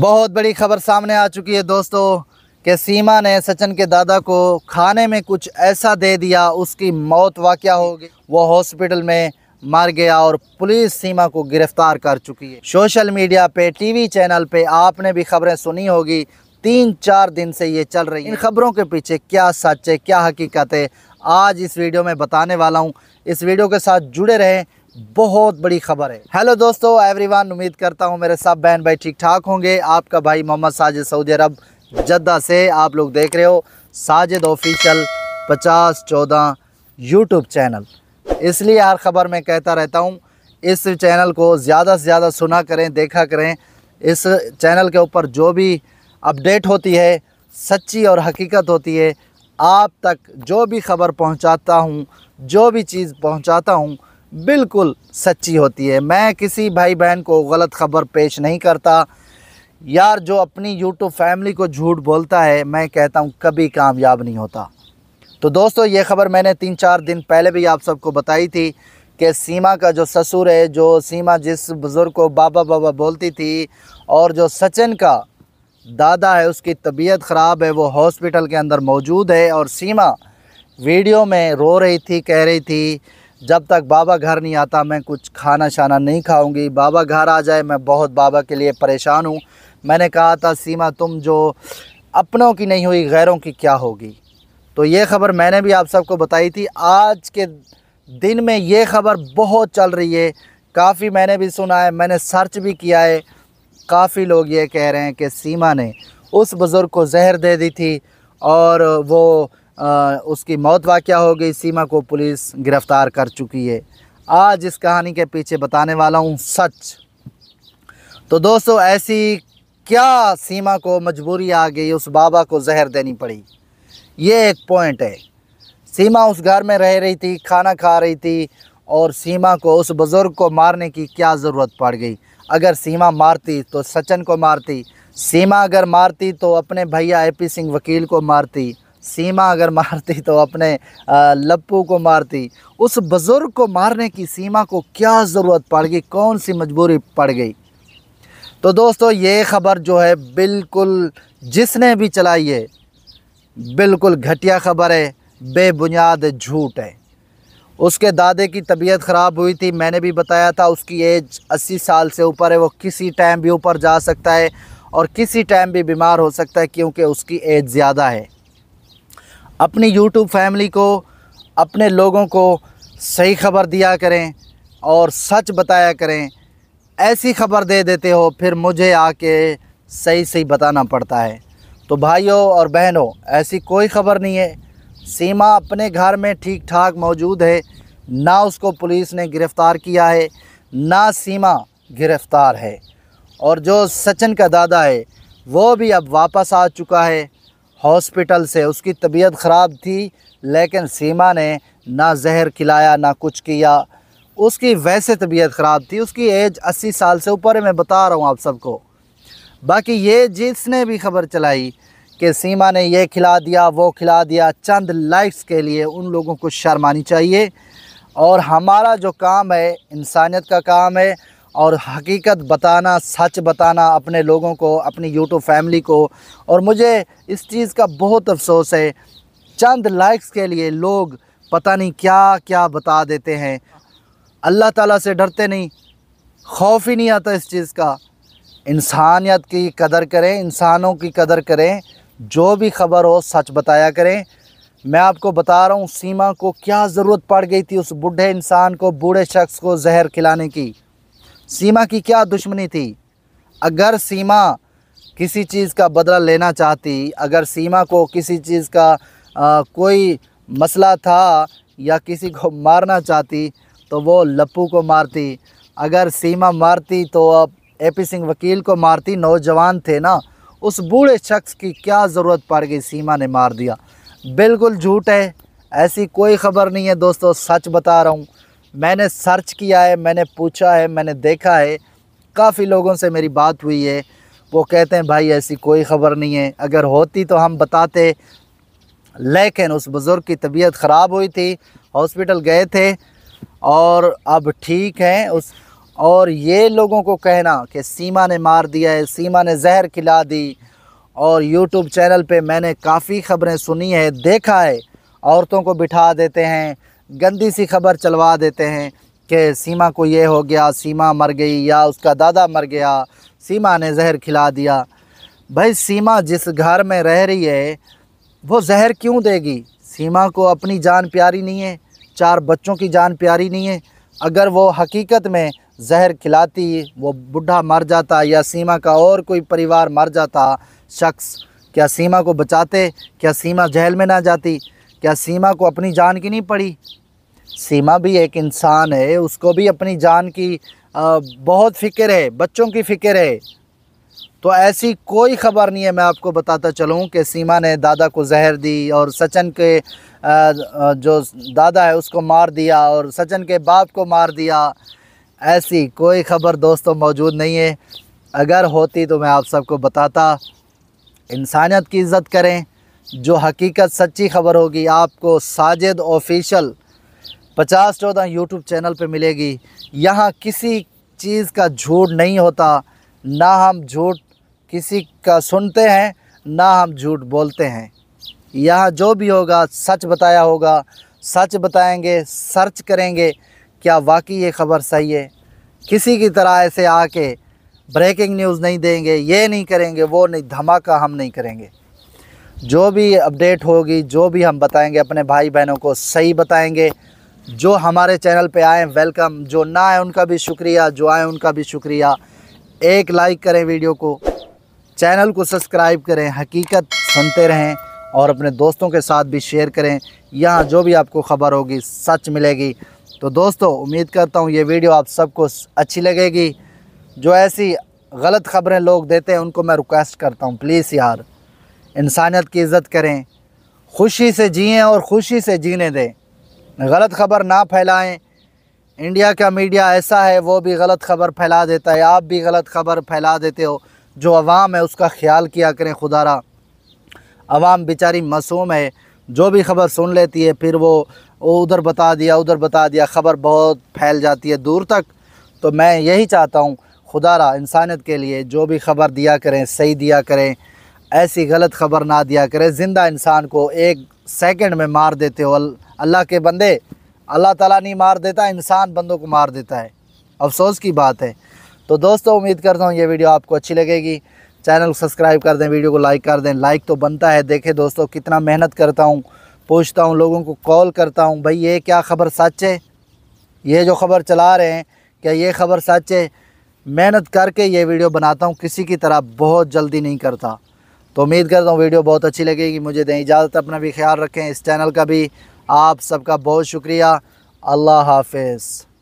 बहुत बड़ी खबर सामने आ चुकी है दोस्तों कि सीमा ने सचिन के दादा को खाने में कुछ ऐसा दे दिया उसकी मौत वाक़ हो गई वो हॉस्पिटल में मर गया और पुलिस सीमा को गिरफ़्तार कर चुकी है सोशल मीडिया पे टीवी चैनल पे आपने भी खबरें सुनी होगी तीन चार दिन से ये चल रही है इन खबरों के पीछे क्या सच है क्या हकीकत है आज इस वीडियो में बताने वाला हूँ इस वीडियो के साथ जुड़े रहें बहुत बड़ी खबर है हेलो दोस्तों एवरीवन उम्मीद करता हूँ मेरे सब बहन भाई ठीक ठाक होंगे आपका भाई Mohammad Sajid Saudi Arab Jeddah से आप लोग देख रहे हो साजिद ऑफिशियल पचास चौदह यूट्यूब चैनल इसलिए हर खबर में कहता रहता हूँ इस चैनल को ज़्यादा से ज़्यादा सुना करें देखा करें इस चैनल के ऊपर जो भी अपडेट होती है सच्ची और हकीकत होती है आप तक जो भी खबर पहुंचाता हूं, जो भी चीज़ पहुंचाता हूं, बिल्कुल सच्ची होती है मैं किसी भाई बहन को गलत खबर पेश नहीं करता यार जो अपनी यूट्यूब फैमिली को झूठ बोलता है मैं कहता हूँ कभी कामयाब नहीं होता तो दोस्तों ये खबर मैंने तीन चार दिन पहले भी आप सबको बताई थी कि सीमा का जो ससुर है जो सीमा जिस बुज़ुर्ग को बाबा बाबा बोलती थी और जो सचिन का दादा है उसकी तबीयत ख़राब है वो हॉस्पिटल के अंदर मौजूद है और सीमा वीडियो में रो रही थी कह रही थी जब तक बाबा घर नहीं आता मैं कुछ खाना शाना नहीं खाऊंगी बाबा घर आ जाए मैं बहुत बाबा के लिए परेशान हूँ मैंने कहा था सीमा तुम जो अपनों की नहीं हुई गैरों की क्या होगी तो ये खबर मैंने भी आप सबको बताई थी आज के दिन में ये खबर बहुत चल रही है काफ़ी मैंने भी सुना है मैंने सर्च भी किया है काफ़ी लोग ये कह रहे हैं कि सीमा ने उस बुज़ुर्ग को जहर दे दी थी और वो आ, उसकी मौत वाक़ हो गई सीमा को पुलिस गिरफ़्तार कर चुकी है आज इस कहानी के पीछे बताने वाला हूँ सच तो दोस्तों ऐसी क्या सीमा को मजबूरी आ गई उस बाबा को जहर देनी पड़ी ये एक पॉइंट है सीमा उस घर में रह रही थी खाना खा रही थी और सीमा को उस बुज़ुर्ग को मारने की क्या ज़रूरत पड़ गई अगर सीमा मारती तो सचिन को मारती सीमा अगर मारती तो अपने भैया ए पी सिंह वकील को मारती सीमा अगर मारती तो अपने लप्पू को मारती उस बुज़ुर्ग को मारने की सीमा को क्या ज़रूरत पड़ गई कौन सी मजबूरी पड़ गई तो दोस्तों ये ख़बर जो है बिल्कुल जिसने भी चलाई है बिल्कुल घटिया ख़बर है बेबुनियाद झूठ है उसके दादे की तबीयत ख़राब हुई थी मैंने भी बताया था उसकी एज 80 साल से ऊपर है वो किसी टाइम भी ऊपर जा सकता है और किसी टाइम भी बीमार हो सकता है क्योंकि उसकी एज ज़्यादा है अपनी YouTube फैमिली को अपने लोगों को सही खबर दिया करें और सच बताया करें ऐसी खबर दे देते हो फिर मुझे आके सही सही बताना पड़ता है तो भाइयों और बहनों ऐसी कोई खबर नहीं है सीमा अपने घर में ठीक ठाक मौजूद है ना उसको पुलिस ने गिरफ़्तार किया है ना सीमा गिरफ़्तार है और जो सचिन का दादा है वो भी अब वापस आ चुका है हॉस्पिटल से उसकी तबीयत ख़राब थी लेकिन सीमा ने ना जहर खिलाया ना कुछ किया उसकी वैसे तबीयत ख़राब थी उसकी एज 80 साल से ऊपर है मैं बता रहा हूँ आप सबको बाकी ये जिसने भी खबर चलाई कि सीमा ने ये खिला दिया वो खिला दिया चंद लाइक्स के लिए उन लोगों को शर्मानी चाहिए और हमारा जो काम है इंसानियत का काम है और हकीकत बताना सच बताना अपने लोगों को अपनी यूट्यूब फैमिली को और मुझे इस चीज़ का बहुत अफसोस है चंद लाइक्स के लिए लोग पता नहीं क्या क्या बता देते हैं अल्लाह ताला से डरते नहीं खौफ ही नहीं आता इस चीज़ का इंसानियत की कदर करें इंसानों की कदर करें जो भी खबर हो सच बताया करें मैं आपको बता रहा हूँ सीमा को क्या ज़रूरत पड़ गई थी उस बूढ़े इंसान को बूढ़े शख्स को जहर खिलाने की सीमा की क्या दुश्मनी थी अगर सीमा किसी चीज़ का बदला लेना चाहती अगर सीमा को किसी चीज़ का आ, कोई मसला था या किसी को मारना चाहती तो वो लप्पू को मारती अगर सीमा मारती तो अब ए पी सिंह वकील को मारती नौजवान थे ना उस बूढ़े शख्स की क्या ज़रूरत पड़ गई सीमा ने मार दिया बिल्कुल झूठ है ऐसी कोई ख़बर नहीं है दोस्तों सच बता रहा हूँ मैंने सर्च किया है मैंने पूछा है मैंने देखा है काफ़ी लोगों से मेरी बात हुई है वो कहते हैं भाई ऐसी कोई ख़बर नहीं है अगर होती तो हम बताते लेकिन उस बुज़ुर्ग की तबीयत ख़राब हुई थी हॉस्पिटल गए थे और अब ठीक हैं उस और ये लोगों को कहना कि सीमा ने मार दिया है सीमा ने जहर खिला दी और यूट्यूब चैनल पे मैंने काफ़ी ख़बरें सुनी है देखा है औरतों को बिठा देते हैं गंदी सी खबर चलवा देते हैं कि सीमा को ये हो गया सीमा मर गई या उसका दादा मर गया सीमा ने जहर खिला दिया भाई सीमा जिस घर में रह रही है वो जहर क्यों देगी सीमा को अपनी जान प्यारी नहीं है चार बच्चों की जान प्यारी नहीं है अगर वो हकीकत में जहर खिलाती वो बुढ़ा मर जाता या सीमा का और कोई परिवार मर जाता शख्स क्या सीमा को बचाते क्या सीमा जहल में ना जाती क्या सीमा को अपनी जान की नहीं पड़ी सीमा भी एक इंसान है उसको भी अपनी जान की बहुत फ़िक्र है बच्चों की फ़िक्र है तो ऐसी कोई ख़बर नहीं है मैं आपको बताता चलूँ कि सीमा ने दादा को जहर दी और सचिन के जो दादा है उसको मार दिया और सचिन के बाप को मार दिया ऐसी कोई ख़बर दोस्तों मौजूद नहीं है अगर होती तो मैं आप सबको बताता इंसानियत की इज़्ज़त करें जो हकीकत सच्ची खबर होगी आपको साजिद ऑफिशियल पचास चौदह यूट्यूब चैनल पे मिलेगी यहाँ किसी चीज़ का झूठ नहीं होता ना हम झूठ किसी का सुनते हैं ना हम झूठ बोलते हैं यहाँ जो भी होगा सच बताया होगा सच बताएंगे सर्च करेंगे क्या वाकई ये खबर सही है किसी की तरह ऐसे आके ब्रेकिंग न्यूज़ नहीं देंगे ये नहीं करेंगे वो नहीं धमाका हम नहीं करेंगे जो भी अपडेट होगी जो भी हम बताएंगे अपने भाई बहनों को सही बताएंगे जो हमारे चैनल पे आए वेलकम जो ना आए उनका भी शुक्रिया जो आए उनका भी शुक्रिया एक लाइक करें वीडियो को चैनल को सब्सक्राइब करें हकीकत सुनते रहें और अपने दोस्तों के साथ भी शेयर करें यहाँ जो भी आपको ख़बर होगी सच मिलेगी तो दोस्तों उम्मीद करता हूँ ये वीडियो आप सबको अच्छी लगेगी जो ऐसी गलत ख़बरें लोग देते हैं उनको मैं रिक्वेस्ट करता हूँ प्लीज़ यार इंसानियत की इज़्ज़त करें खुशी से जिएँ और ख़ुशी से जीने दें गलत खबर ना फैलाएं इंडिया का मीडिया ऐसा है वो भी गलत खबर फैला देता है आप भी गलत खबर फैला देते हो जो अवाम है उसका ख्याल किया करें खुदारा अवाम बेचारी मासूम है जो भी खबर सुन लेती है फिर वो उधर बता दिया उधर बता दिया खबर बहुत फैल जाती है दूर तक तो मैं यही चाहता हूँ खुदारा इंसानियत के लिए जो भी खबर दिया करें सही दिया करें ऐसी गलत ख़बर ना दिया करे ज़िंदा इंसान को एक सेकंड में मार देते हो अल्लाह के बंदे अल्लाह ताला नहीं मार देता इंसान बंदों को मार देता है अफसोस की बात है तो दोस्तों उम्मीद करता हूँ ये वीडियो आपको अच्छी लगेगी चैनल को सब्सक्राइब कर दें वीडियो को लाइक कर दें लाइक तो बनता है देखें दोस्तों कितना मेहनत करता हूँ पूछता हूँ लोगों को कॉल करता हूँ भाई ये क्या खबर सच है ये जो खबर चला रहे हैं क्या ये खबर सच है मेहनत करके ये वीडियो बनाता हूँ किसी की तरह बहुत जल्दी नहीं करता तो उम्मीद करता हूँ वीडियो बहुत अच्छी लगेगी मुझे दें इजाज़त अपना भी ख्याल रखें इस चैनल का भी आप सबका बहुत शुक्रिया अल्लाह हाफिज़